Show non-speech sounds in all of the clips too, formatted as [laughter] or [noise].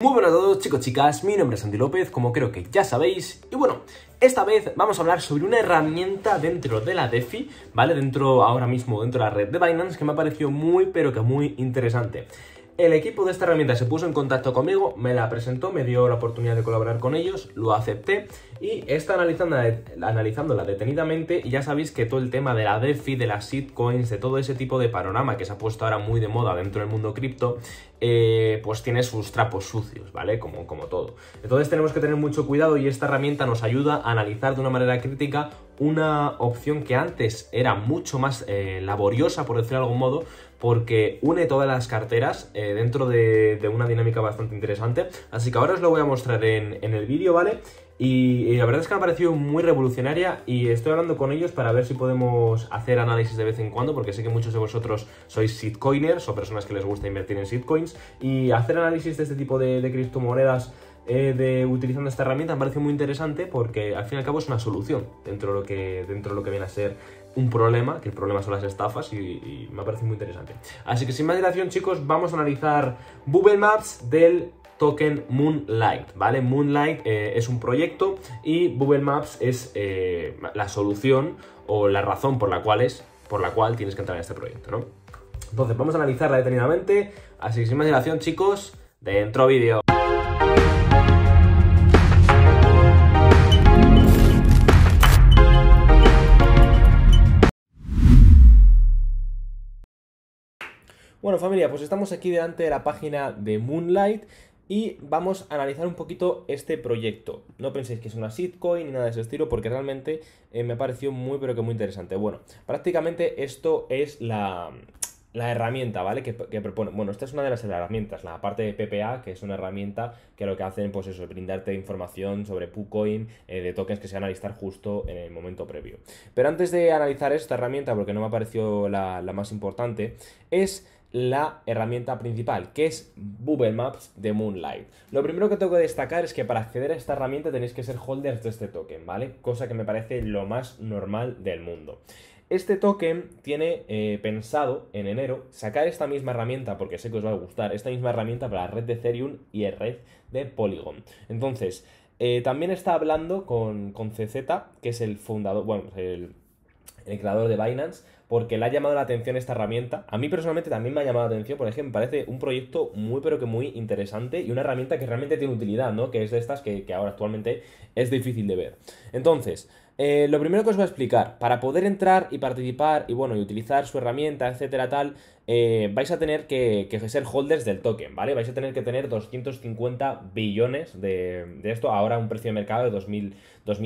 Muy buenas a todos chicos chicas, mi nombre es Andy López, como creo que ya sabéis, y bueno, esta vez vamos a hablar sobre una herramienta dentro de la DeFi, ¿vale? Dentro ahora mismo, dentro de la red de Binance, que me ha parecido muy pero que muy interesante. El equipo de esta herramienta se puso en contacto conmigo, me la presentó, me dio la oportunidad de colaborar con ellos, lo acepté y está analizándola, analizándola detenidamente y ya sabéis que todo el tema de la DeFi, de las Sitcoins, de todo ese tipo de panorama que se ha puesto ahora muy de moda dentro del mundo cripto, eh, pues tiene sus trapos sucios, ¿vale? Como, como todo. Entonces tenemos que tener mucho cuidado y esta herramienta nos ayuda a analizar de una manera crítica una opción que antes era mucho más eh, laboriosa, por decirlo de algún modo, porque une todas las carteras eh, dentro de, una dinámica bastante interesante. Así que ahora os lo voy a mostrar en, el vídeo, ¿vale? Y, la verdad es que me ha parecido muy revolucionaria y estoy hablando con ellos para ver si podemos hacer análisis de vez en cuando, porque sé que muchos de vosotros sois sitcoiners o personas que les gusta invertir en shitcoins y hacer análisis de este tipo de, criptomonedas eh, de utilizando esta herramienta me parece muy interesante porque al fin y al cabo es una solución dentro lo que, dentro de lo que viene a ser un problema, que el problema son las estafas y, me parece muy interesante. Así que sin más dilación, chicos, vamos a analizar Google Maps del token Moonlight, ¿vale? Moonlight eh, es un proyecto y Google Maps es eh, la solución o la razón por la cual es, por la cual tienes que entrar en este proyecto, ¿no? Entonces, vamos a analizarla detenidamente, así que sin más dilación, chicos, dentro vídeo. Bueno familia, pues estamos aquí delante de la página de Moonlight y vamos a analizar un poquito este proyecto. No penséis que es una sitcoin ni nada de ese estilo porque realmente eh, me pareció muy pero que muy interesante. Bueno, prácticamente esto es la, herramienta, ¿vale? Que, propone. Bueno, esta es una de las herramientas, la parte de PPA, que es una herramienta que lo que hacen, pues eso, es brindarte información sobre PuCoin, eh, de tokens que se van a listar justo en el momento previo. Pero antes de analizar esta herramienta, porque no me pareció la, la más importante, es la herramienta principal, que es Google Maps de Moonlight. Lo primero que tengo que destacar es que para acceder a esta herramienta tenéis que ser holders de este token, ¿vale? Cosa que me parece lo más normal del mundo. Este token tiene eh, pensado en enero sacar esta misma herramienta, porque sé que os va a gustar, esta misma herramienta para la red de Ethereum y la red de Polygon. Entonces, eh, también está hablando con, con CZ, que es el fundador, bueno, el el creador de Binance, porque le ha llamado la atención esta herramienta. A mí personalmente también me ha llamado la atención, por ejemplo, me parece un proyecto muy pero que muy interesante y una herramienta que realmente tiene utilidad, ¿no? Que es de estas que, que ahora actualmente es difícil de ver. Entonces, eh, lo primero que os voy a explicar, para poder entrar y participar y bueno, y utilizar su herramienta, etcétera, tal, eh, vais a tener que, ser holders del token, ¿vale? Vais a tener que tener 250 billones de, esto, ahora un precio de mercado de 2.000,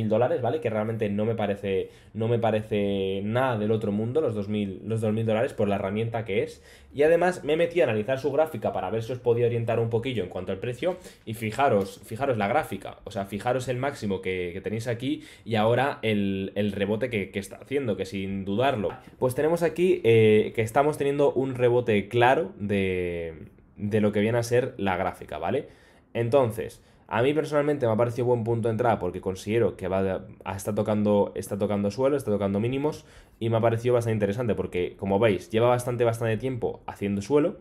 dólares, ¿vale? Que realmente no me parece, no me parece nada del otro mundo, los 2.000, los dólares por la herramienta que es. Y además me metí a analizar su gráfica para ver si os podía orientar un poquillo en cuanto al precio. Y fijaros, fijaros la gráfica, o sea, fijaros el máximo que tenéis aquí y ahora el, rebote que, está haciendo, que sin dudarlo. Pues tenemos aquí que estamos teniendo un rebote claro de, de lo que viene a ser la gráfica, ¿vale? Entonces, a mí personalmente me ha parecido buen punto de entrada porque considero que va está, tocando, está tocando suelo, está tocando mínimos y me ha parecido bastante interesante porque, como veis, lleva bastante, bastante tiempo haciendo suelo,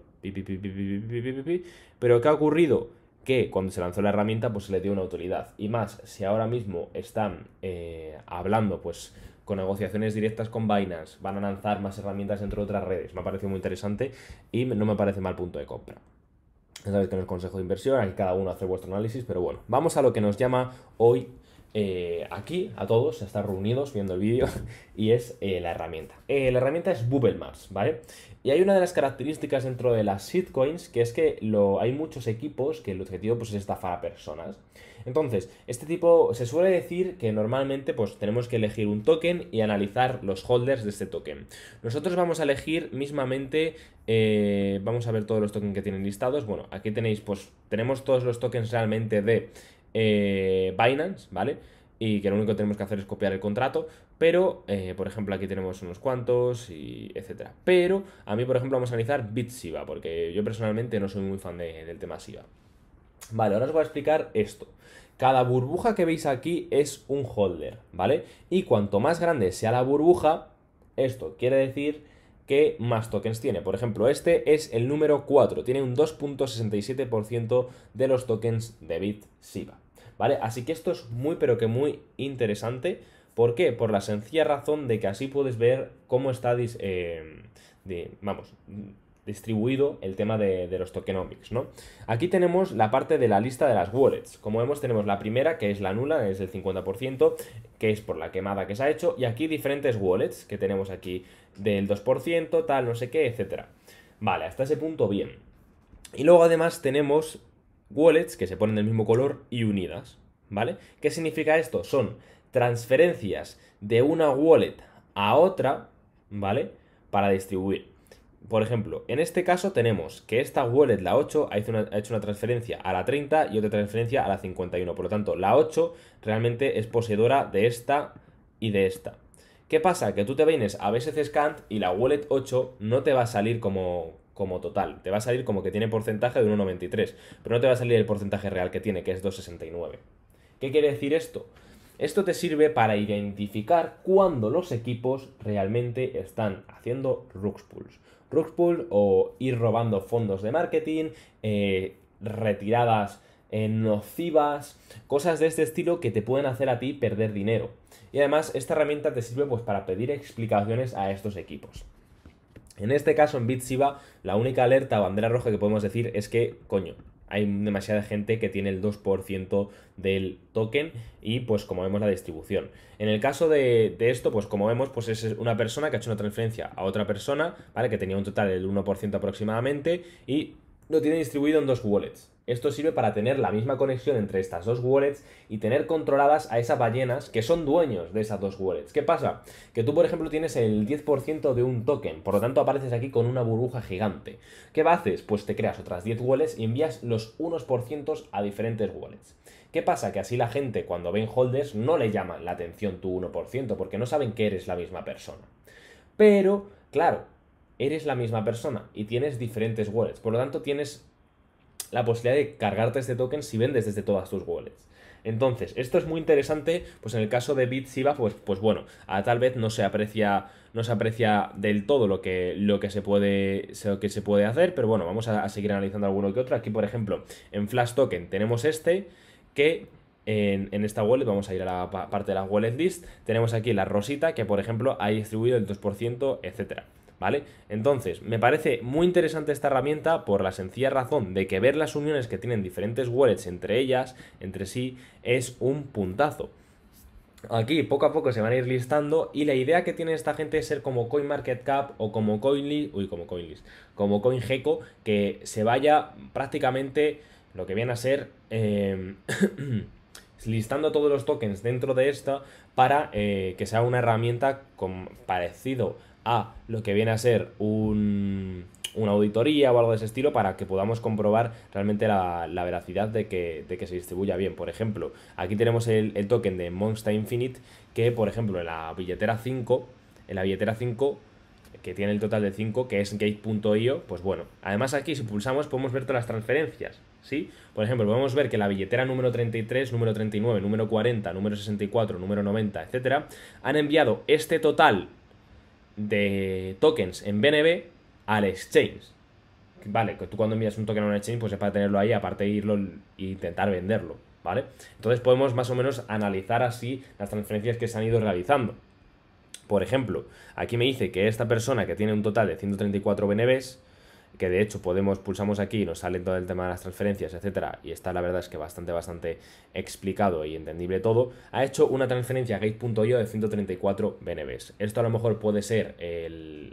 pero ¿qué ha ocurrido? que cuando se lanzó la herramienta pues se le dio una autoridad Y más, si ahora mismo están eh, hablando pues con negociaciones directas con Binance, van a lanzar más herramientas dentro de otras redes, me ha parecido muy interesante y no me parece mal punto de compra. Ya sabéis que en el consejo de inversión, aquí cada uno hacer vuestro análisis, pero bueno, vamos a lo que nos llama hoy eh, aquí a todos, a estar reunidos viendo el vídeo, [laughs] y es eh, la herramienta. Eh, la herramienta es Google Maps, ¿vale? Y hay una de las características dentro de las shitcoins, que es que lo, hay muchos equipos que el objetivo pues, es estafar a personas. Entonces, este tipo, se suele decir que normalmente pues tenemos que elegir un token y analizar los holders de este token. Nosotros vamos a elegir mismamente, vamos a ver todos los tokens que tienen listados. Bueno, aquí tenéis, pues tenemos todos los tokens realmente de eh, Binance, ¿vale? Y que lo único que tenemos que hacer es copiar el contrato, pero, eh, por ejemplo, aquí tenemos unos cuantos, y etcétera. Pero a mí, por ejemplo, vamos a analizar BitSiva, porque yo personalmente no soy muy fan del tema SIVA. Vale, ahora os voy a explicar esto. Cada burbuja que veis aquí es un holder, ¿vale? Y cuanto más grande sea la burbuja, esto quiere decir que más tokens tiene. Por ejemplo, este es el número 4, tiene un 2.67% de los tokens de BitSiva. ¿vale? Así que esto es muy pero que muy interesante. ¿Por qué? Por la sencilla razón de que así puedes ver cómo está eh, vamos, distribuido el tema de, los tokenomics, ¿no? Aquí tenemos la parte de la lista de las wallets. Como vemos, tenemos la primera, que es la nula, es el 50%, que es por la quemada que se ha hecho, y aquí diferentes wallets que tenemos aquí del 2%, tal, no sé qué, etcétera. Vale, hasta ese punto bien. Y luego además tenemos wallets que se ponen del mismo color y unidas, ¿vale? ¿Qué significa esto? Son transferencias de una wallet a otra, ¿vale? Para distribuir. Por ejemplo, en este caso tenemos que esta wallet, la 8, ha hecho, una, ha hecho, una, transferencia a la 30 y otra transferencia a la 51. Por lo tanto, la 8 realmente es poseedora de esta y de esta. ¿Qué pasa? Que tú te vienes a BSC Scant y la wallet 8 no te va a salir como, como total. Te va a salir como que tiene porcentaje de 1,93, pero no te va a salir el porcentaje real que tiene, que es 2,69. ¿Qué quiere decir esto? Esto te sirve para identificar cuándo los equipos realmente están haciendo rooks pulls. o ir robando fondos de marketing, eh, retiradas eh, nocivas, cosas de este estilo que te pueden hacer a ti perder dinero. Y además esta herramienta te sirve pues para pedir explicaciones a estos equipos. En este caso, en Bitsiba, la única alerta o bandera roja que podemos decir es que, coño, hay demasiada gente que tiene el 2% del token y pues como vemos la distribución. En el caso de, de, esto, pues como vemos, pues es una persona que ha hecho una transferencia a otra persona, ¿vale? Que tenía un total del 1% aproximadamente y lo tiene distribuido en dos wallets. Esto sirve para tener la misma conexión entre estas dos wallets y tener controladas a esas ballenas que son dueños de esas dos wallets. ¿Qué pasa? Que tú, por ejemplo, tienes el 10% de un token, por lo tanto apareces aquí con una burbuja gigante. ¿Qué haces? Pues te creas otras 10 wallets y envías los 1% a diferentes wallets. ¿Qué pasa? Que así la gente cuando ven holders no le llama la atención tu 1% porque no saben que eres la misma persona. Pero, claro, eres la misma persona y tienes diferentes wallets. Por lo tanto, tienes la posibilidad de cargarte este token si vendes desde todas tus wallets. Entonces, esto es muy interesante, pues en el caso de BitSiva, pues, pues bueno, tal vez no se aprecia, no se aprecia del todo lo que, lo, que se puede, lo que se puede hacer, pero bueno, vamos a, seguir analizando alguno que otro. Aquí, por ejemplo, en Flash Token tenemos este, que en, en, esta wallet, vamos a ir a la parte de la wallet list, tenemos aquí la rosita, que por ejemplo ha distribuido el 2%, etcétera. ¿vale? Entonces, me parece muy interesante esta herramienta por la sencilla razón de que ver las uniones que tienen diferentes wallets entre ellas, entre sí, es un puntazo. Aquí poco a poco se van a ir listando y la idea que tiene esta gente es ser como CoinMarketCap o como CoinList, uy, como CoinList, como CoinGecko, que se vaya prácticamente lo que viene a ser em, [coughs] listando todos los tokens dentro de esta para eh, que sea una herramienta con parecido a lo que viene a ser un, una auditoría o algo de ese estilo para que podamos comprobar realmente la, la veracidad de que, se distribuya bien. Por ejemplo, aquí tenemos el, token de Monster Infinite que, por ejemplo, en la billetera 5, en la billetera 5 que tiene el total de 5, que es gate.io, pues bueno. Además aquí si pulsamos podemos ver todas las transferencias, ¿sí? Por ejemplo, podemos ver que la billetera número 33, número 39, número 40, número 64, número 90, etcétera, han enviado este total de tokens en BNB al exchange. Vale, que tú cuando envías un token a un exchange, pues es para tenerlo ahí, aparte de irlo e intentar venderlo, ¿vale? Entonces podemos más o menos analizar así las transferencias que se han ido realizando. Por ejemplo, aquí me dice que esta persona que tiene un total de 134 BNBs, que de hecho podemos, pulsamos aquí y nos sale todo el tema de las transferencias, etcétera, y está la verdad es que bastante, bastante explicado y entendible todo, ha hecho una transferencia a gate.io de 134 BNBs. Esto a lo mejor puede ser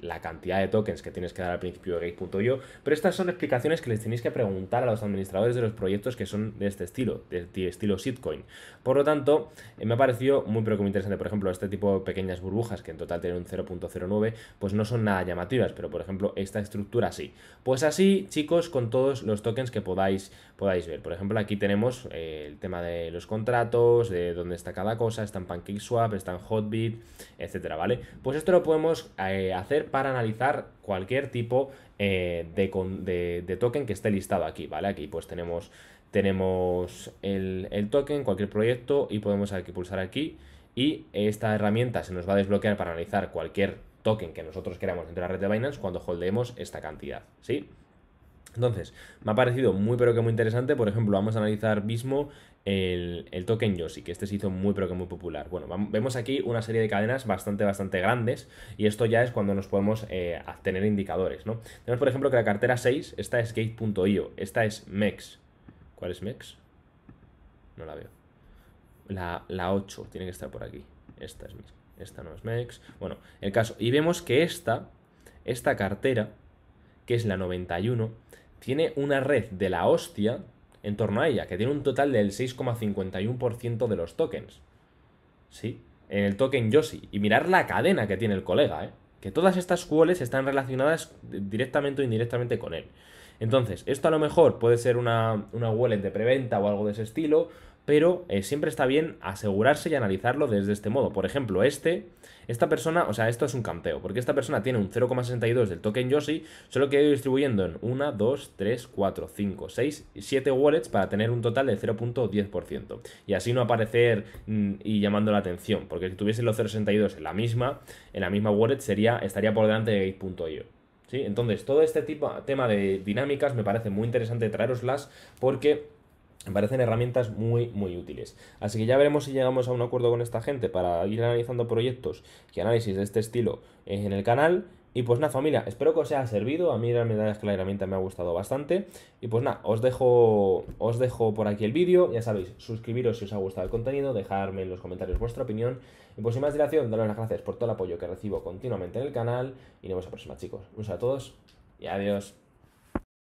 la cantidad de tokens que tienes que dar al principio de gate.io, pero estas son explicaciones que les tenéis que preguntar a los administradores de los proyectos que son de este estilo, de, estilo Sitcoin. Por lo tanto, eh, me ha parecido muy, pero muy interesante, por ejemplo, este tipo de pequeñas burbujas que en total tienen un 0.09, pues no son nada llamativas, pero por ejemplo, esta estructura sí. Pues así, chicos, con todos los tokens que podáis, podáis ver. Por ejemplo, aquí tenemos eh, el tema de los contratos, de dónde está cada cosa, está en PancakeSwap, está en Hotbit, etcétera, ¿vale? Pues esto lo podemos eh, hacer para analizar cualquier tipo eh, de, token que esté listado aquí, ¿vale? Aquí pues tenemos, tenemos el, el token, cualquier proyecto y podemos aquí pulsar aquí y esta herramienta se nos va a desbloquear para analizar cualquier token que nosotros queramos dentro de la red de Binance cuando holdeemos esta cantidad, ¿sí? Entonces, me ha parecido muy pero que muy interesante. Por ejemplo, vamos a analizar mismo el, token Yoshi, que este se hizo muy pero que muy popular. Bueno, vemos aquí una serie de cadenas bastante, bastante grandes y esto ya es cuando nos podemos eh, tener indicadores, ¿no? Tenemos, por ejemplo, que la cartera 6, esta es Gate.io, esta es MEX. ¿Cuál es MEX? No la veo. La, la 8 tiene que estar por aquí. Esta es MEX esta no es MEX. Bueno, el caso. Y vemos que esta, esta cartera, que es la 91, tiene una red de la hostia en torno a ella, que tiene un total del 6,51% de los tokens. ¿Sí? En el token Yoshi. Y mirar la cadena que tiene el colega, ¿eh? Que todas estas cuales están relacionadas directamente o indirectamente con él. Entonces, esto a lo mejor puede ser una, una wallet de preventa o algo de ese estilo, pero eh, siempre está bien asegurarse y analizarlo desde este modo. Por ejemplo, este, esta persona, o sea, esto es un campeo, porque esta persona tiene un 0,62 del token Yoshi, solo que lo ido distribuyendo en 1, 2, 3, 4, 5, 6 y 7 wallets para tener un total de 0.10%. Y así no aparecer mm, y llamando la atención, porque si tuviese los 0,62 en la misma, en la misma wallet sería, estaría por delante de Gate.io. ¿Sí? Entonces, todo este tipo, tema de dinámicas me parece muy interesante traeroslas porque me parecen herramientas muy, muy útiles. Así que ya veremos si llegamos a un acuerdo con esta gente para ir analizando proyectos y análisis de este estilo en el canal. Y pues nada, familia, espero que os haya servido. A mí la verdad es que la herramienta me ha gustado bastante. Y pues nada, os dejo, os dejo por aquí el vídeo. Ya sabéis, suscribiros si os ha gustado el contenido, dejarme en los comentarios vuestra opinión. Y pues sin más dilación, daros las gracias por todo el apoyo que recibo continuamente en el canal. Y nos vemos a la próxima, chicos. Un saludo a todos y adiós.